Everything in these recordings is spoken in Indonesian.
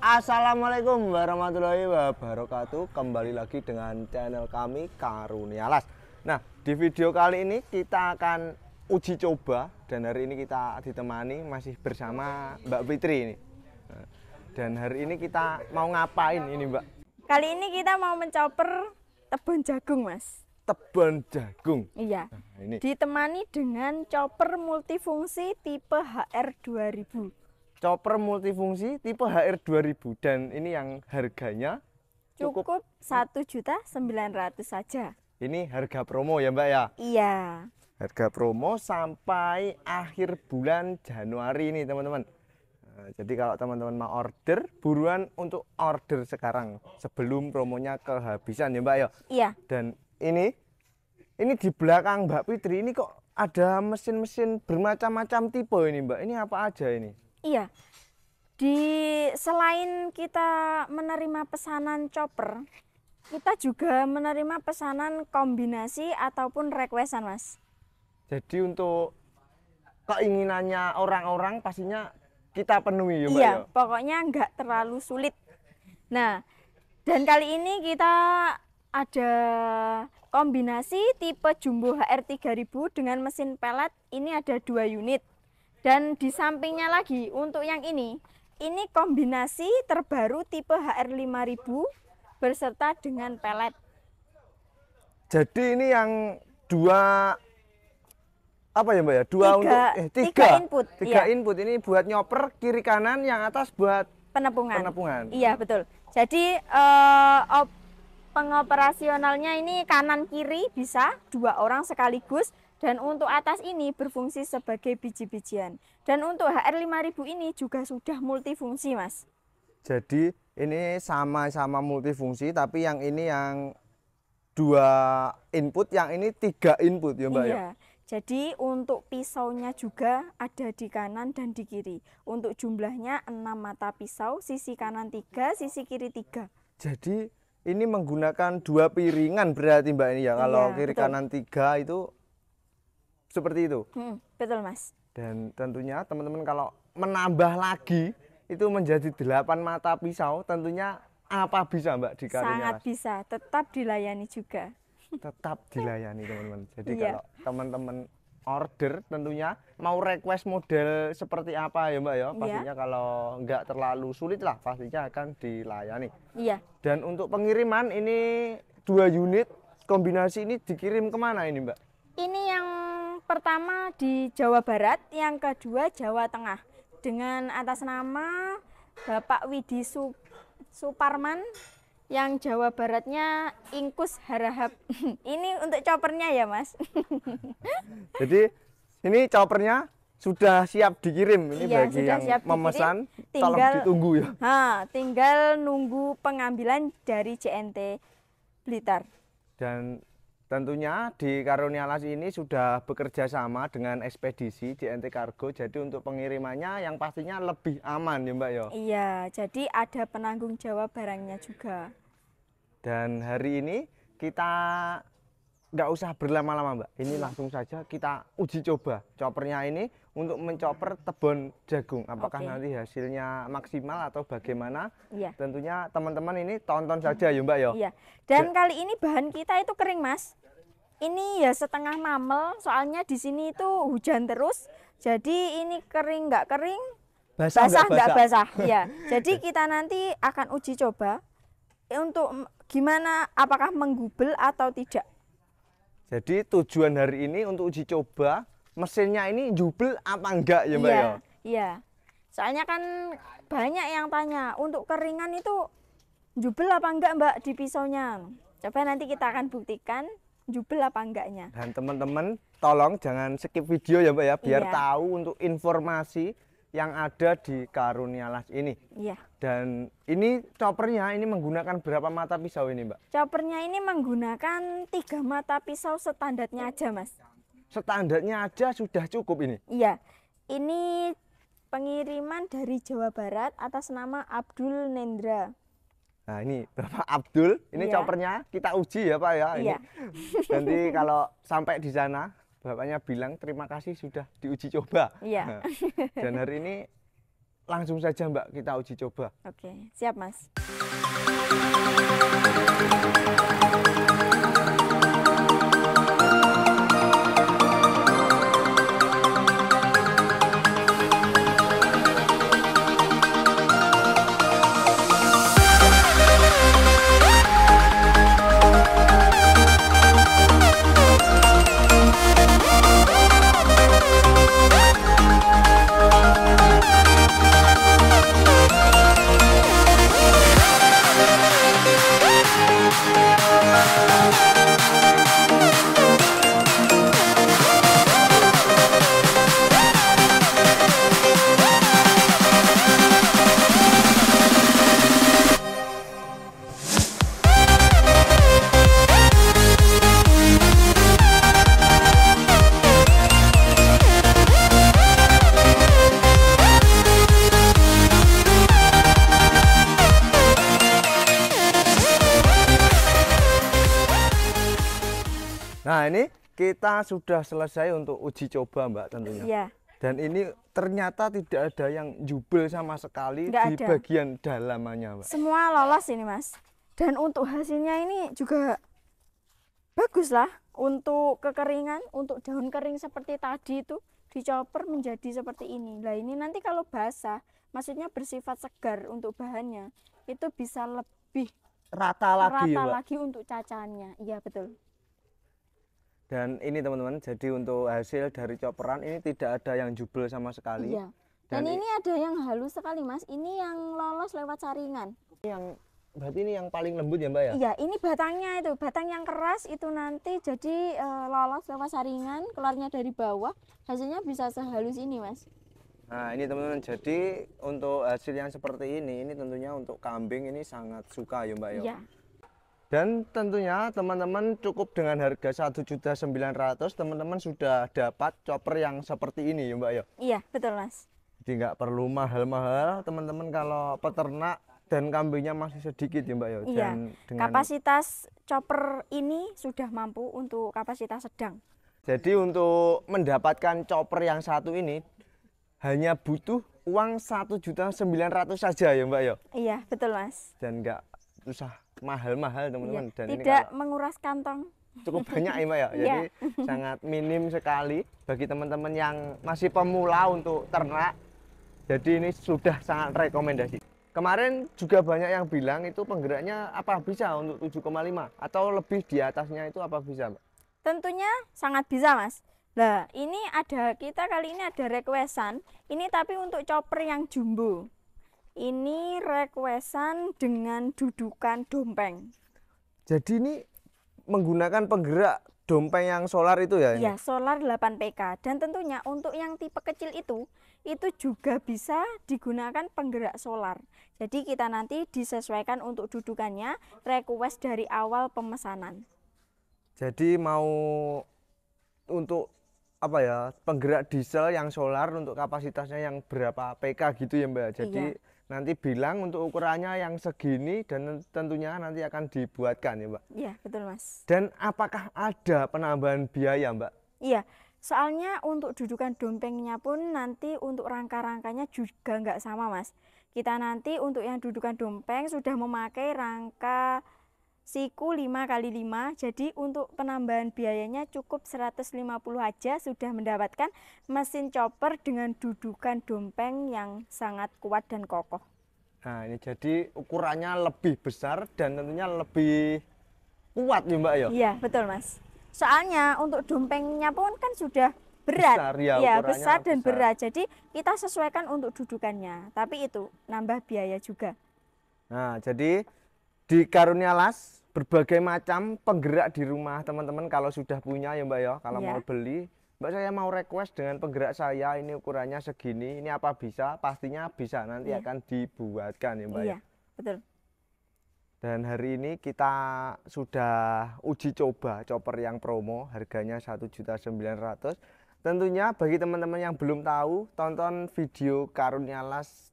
Assalamualaikum warahmatullahi wabarakatuh Kembali lagi dengan channel kami Karunia Nah di video kali ini kita akan uji coba Dan hari ini kita ditemani masih bersama Mbak Fitri ini Dan hari ini kita mau ngapain ini Mbak? Kali ini kita mau mencoper tebun jagung mas Tebun jagung? Iya nah, ini. Ditemani dengan chopper multifungsi tipe HR 2000 chopper multifungsi tipe HR 2000 dan ini yang harganya cukup satu juta sembilan ratus saja. Ini harga promo ya Mbak ya? Iya. Harga promo sampai akhir bulan Januari ini teman-teman. Nah, jadi kalau teman-teman mau order, buruan untuk order sekarang sebelum promonya kehabisan ya Mbak ya? Iya. Dan ini, ini di belakang Mbak Fitri ini kok ada mesin-mesin bermacam-macam tipe ini Mbak. Ini apa aja ini? Iya. Di selain kita menerima pesanan chopper, kita juga menerima pesanan kombinasi ataupun requestan, Mas. Jadi untuk keinginannya orang-orang pastinya kita penuhi ya, Mbak. Iya, yo. Ya? pokoknya nggak terlalu sulit. Nah, dan kali ini kita ada kombinasi tipe jumbo HR3000 dengan mesin pelet. Ini ada dua unit. Dan di sampingnya lagi untuk yang ini, ini kombinasi terbaru tipe HR5000 berserta dengan pelet. Jadi ini yang dua apa ya mbak ya dua tiga, untuk eh, tiga, tiga input tiga iya. input ini buat nyoper kiri kanan yang atas buat penepungan penepungan iya betul jadi uh, pengoperasionalnya ini kanan kiri bisa dua orang sekaligus dan untuk atas ini berfungsi sebagai biji-bijian. Dan untuk HR5000 ini juga sudah multifungsi, Mas. Jadi ini sama-sama multifungsi, tapi yang ini yang dua input, yang ini tiga input ya Mbak ya? iya. ya? Jadi untuk pisaunya juga ada di kanan dan di kiri. Untuk jumlahnya enam mata pisau, sisi kanan tiga, sisi kiri tiga. Jadi ini menggunakan dua piringan berarti Mbak ini ya? Kalau iya, kiri betul. kanan tiga itu seperti itu hmm, betul mas dan tentunya teman-teman kalau menambah lagi itu menjadi delapan mata pisau tentunya apa bisa Mbak Dika sangat Mas? bisa tetap dilayani juga tetap dilayani teman-teman jadi iya. kalau teman-teman order tentunya mau request model seperti apa ya Mbak ya iya. pastinya iya. kalau nggak terlalu sulit lah pastinya akan dilayani iya dan untuk pengiriman ini dua unit kombinasi ini dikirim kemana ini Mbak ini yang pertama di Jawa Barat, yang kedua Jawa Tengah dengan atas nama Bapak Widi Suparman yang Jawa Baratnya Ingkus Harahap. ini untuk choppernya ya, Mas. Jadi ini choppernya sudah siap dikirim ini ya, bagi yang siap memesan tinggal, tolong ditunggu ya. Ha, tinggal nunggu pengambilan dari CNT Blitar. Dan Tentunya di Karunialas ini sudah bekerja sama dengan ekspedisi JNT Kargo. Jadi untuk pengirimannya yang pastinya lebih aman ya Mbak yo. Ya? Iya, jadi ada penanggung jawab barangnya juga. Dan hari ini kita nggak usah berlama-lama Mbak. Ini langsung saja kita uji coba. Choppernya ini untuk mencoper tebon jagung. Apakah okay. nanti hasilnya maksimal atau bagaimana? Iya. Tentunya teman-teman ini tonton saja ya Mbak ya. Iya. Dan ya. kali ini bahan kita itu kering Mas. Ini ya setengah mamel, soalnya di sini itu hujan terus. Jadi ini kering nggak kering, basah, basah nggak basah. basah. Iya. ya. Jadi kita nanti akan uji coba untuk gimana apakah menggubel atau tidak. Jadi tujuan hari ini untuk uji coba mesinnya ini jubel apa enggak ya mbak iya, ya? Iya. iya. Soalnya kan banyak yang tanya untuk keringan itu jubel apa enggak mbak di pisaunya? Coba nanti kita akan buktikan jubel apa enggaknya. Dan teman-teman tolong jangan skip video ya mbak ya biar iya. tahu untuk informasi yang ada di Karunia Las ini. Iya. Dan ini choppernya ini menggunakan berapa mata pisau ini, Mbak? Choppernya ini menggunakan tiga mata pisau standarnya aja, Mas standarnya aja sudah cukup ini. Iya. Ini pengiriman dari Jawa Barat atas nama Abdul Nendra. Nah ini Bapak Abdul, ini iya. copernya kita uji ya Pak ya. Ini. Iya. Nanti kalau sampai di sana bapaknya bilang terima kasih sudah diuji coba. Iya. Nah, dan hari ini langsung saja Mbak kita uji coba. Oke, siap Mas. Nah ini kita sudah selesai untuk uji coba Mbak tentunya. Iya. Dan ini ternyata tidak ada yang jubel sama sekali Nggak di ada. bagian dalamnya Mbak. Semua lolos ini Mas. Dan untuk hasilnya ini juga bagus lah untuk kekeringan, untuk daun kering seperti tadi itu dicoper menjadi seperti ini. Nah ini nanti kalau basah, maksudnya bersifat segar untuk bahannya, itu bisa lebih rata lagi, rata lagi untuk cacanya Iya betul. Dan ini teman-teman, jadi untuk hasil dari coperan ini tidak ada yang jubel sama sekali. Iya. Dan, Dan ini ada yang halus sekali, Mas. Ini yang lolos lewat saringan. Yang berarti ini yang paling lembut ya, Mbak ya? Iya, ini batangnya itu. Batang yang keras itu nanti jadi e, lolos lewat saringan, keluarnya dari bawah. Hasilnya bisa sehalus ini, Mas. Nah, ini teman-teman. Jadi untuk hasil yang seperti ini, ini tentunya untuk kambing ini sangat suka ya, Mbak ya. Iya dan tentunya teman-teman cukup dengan harga satu juta sembilan ratus teman-teman sudah dapat chopper yang seperti ini ya Mbak ya. Iya, betul Mas. Jadi nggak perlu mahal-mahal teman-teman kalau peternak dan kambingnya masih sedikit ya Mbak ya. Iya. Dan dengan... Kapasitas chopper ini sudah mampu untuk kapasitas sedang. Jadi untuk mendapatkan chopper yang satu ini hanya butuh uang satu juta sembilan ratus saja ya Mbak ya. Iya, betul Mas. Dan nggak usah mahal-mahal teman-teman ya, dan tidak ini menguras kantong cukup banyak ya Mbak ya. Iya. Jadi sangat minim sekali bagi teman-teman yang masih pemula untuk ternak. Jadi ini sudah sangat rekomendasi. Kemarin juga banyak yang bilang itu penggeraknya apa bisa untuk 7,5 atau lebih di atasnya itu apa bisa Mbak? Tentunya sangat bisa Mas. Nah ini ada kita kali ini ada requestan ini tapi untuk chopper yang jumbo. Ini requestan dengan dudukan dompeng. Jadi ini menggunakan penggerak dompeng yang solar itu ya? Ini? Ya, solar 8 PK. Dan tentunya untuk yang tipe kecil itu, itu juga bisa digunakan penggerak solar. Jadi kita nanti disesuaikan untuk dudukannya, request dari awal pemesanan. Jadi mau untuk apa ya penggerak diesel yang solar untuk kapasitasnya yang berapa pk gitu ya mbak ya? jadi iya nanti bilang untuk ukurannya yang segini dan tentunya nanti akan dibuatkan ya Mbak. Iya betul Mas. Dan apakah ada penambahan biaya Mbak? Iya, soalnya untuk dudukan dompengnya pun nanti untuk rangka-rangkanya juga nggak sama Mas. Kita nanti untuk yang dudukan dompeng sudah memakai rangka siku 5 kali 5 jadi untuk penambahan biayanya cukup 150 aja sudah mendapatkan mesin chopper dengan dudukan dompeng yang sangat kuat dan kokoh nah ini jadi ukurannya lebih besar dan tentunya lebih kuat ya mbak ya iya betul mas soalnya untuk dompengnya pun kan sudah berat besar, ya, ya besar dan besar. berat jadi kita sesuaikan untuk dudukannya tapi itu nambah biaya juga nah jadi Las berbagai macam penggerak di rumah teman-teman kalau sudah punya ya mbak ya kalau yeah. mau beli mbak saya mau request dengan penggerak saya ini ukurannya segini ini apa bisa pastinya bisa nanti yeah. akan dibuatkan ya mbak yeah, ya iya, betul dan hari ini kita sudah uji coba chopper yang promo harganya satu juta sembilan ratus tentunya bagi teman-teman yang belum tahu tonton video karunia las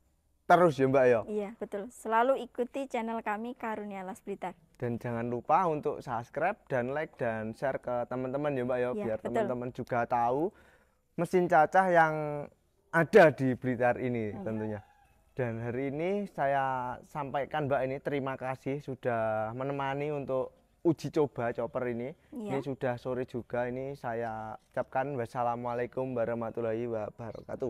terus ya Mbak ya. Iya, betul. Selalu ikuti channel kami Karunia Las Blitar. Dan jangan lupa untuk subscribe dan like dan share ke teman-teman ya Mbak ya, iya, biar teman-teman juga tahu mesin cacah yang ada di Blitar ini iya. tentunya. Dan hari ini saya sampaikan Mbak ini terima kasih sudah menemani untuk uji coba chopper ini. Ya. Ini sudah sore juga ini saya ucapkan wassalamualaikum warahmatullahi wabarakatuh.